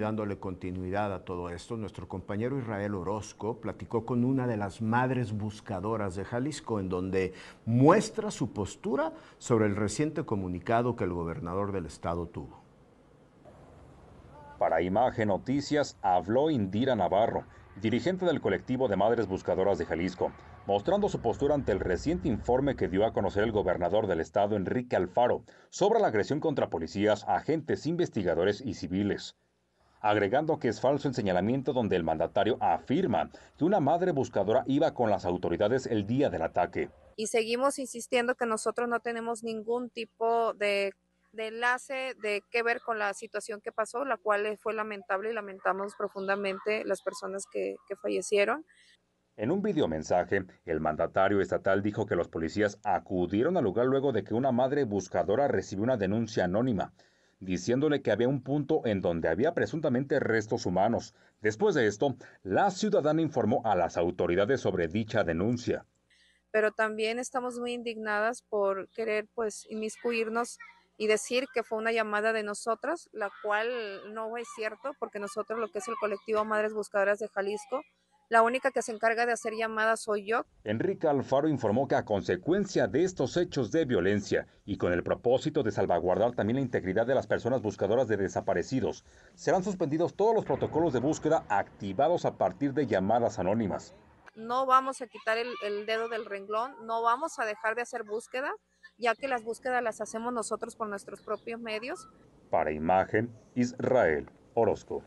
dándole continuidad a todo esto, nuestro compañero Israel Orozco platicó con una de las madres buscadoras de Jalisco, en donde muestra su postura sobre el reciente comunicado que el gobernador del estado tuvo. Para Imagen Noticias habló Indira Navarro, dirigente del colectivo de Madres Buscadoras de Jalisco, mostrando su postura ante el reciente informe que dio a conocer el gobernador del estado, Enrique Alfaro, sobre la agresión contra policías, agentes, investigadores y civiles agregando que es falso el señalamiento donde el mandatario afirma que una madre buscadora iba con las autoridades el día del ataque. Y seguimos insistiendo que nosotros no tenemos ningún tipo de enlace de qué ver con la situación que pasó, la cual fue lamentable y lamentamos profundamente las personas que, que fallecieron. En un videomensaje, el mandatario estatal dijo que los policías acudieron al lugar luego de que una madre buscadora recibió una denuncia anónima diciéndole que había un punto en donde había presuntamente restos humanos. Después de esto, la ciudadana informó a las autoridades sobre dicha denuncia. Pero también estamos muy indignadas por querer pues inmiscuirnos y decir que fue una llamada de nosotras, la cual no es cierto, porque nosotros lo que es el colectivo Madres Buscadoras de Jalisco, la única que se encarga de hacer llamadas soy yo. Enrique Alfaro informó que a consecuencia de estos hechos de violencia y con el propósito de salvaguardar también la integridad de las personas buscadoras de desaparecidos, serán suspendidos todos los protocolos de búsqueda activados a partir de llamadas anónimas. No vamos a quitar el, dedo del renglón, no vamos a dejar de hacer búsqueda, ya que las búsquedas las hacemos nosotros por nuestros propios medios. Para imagen, Israel Orozco.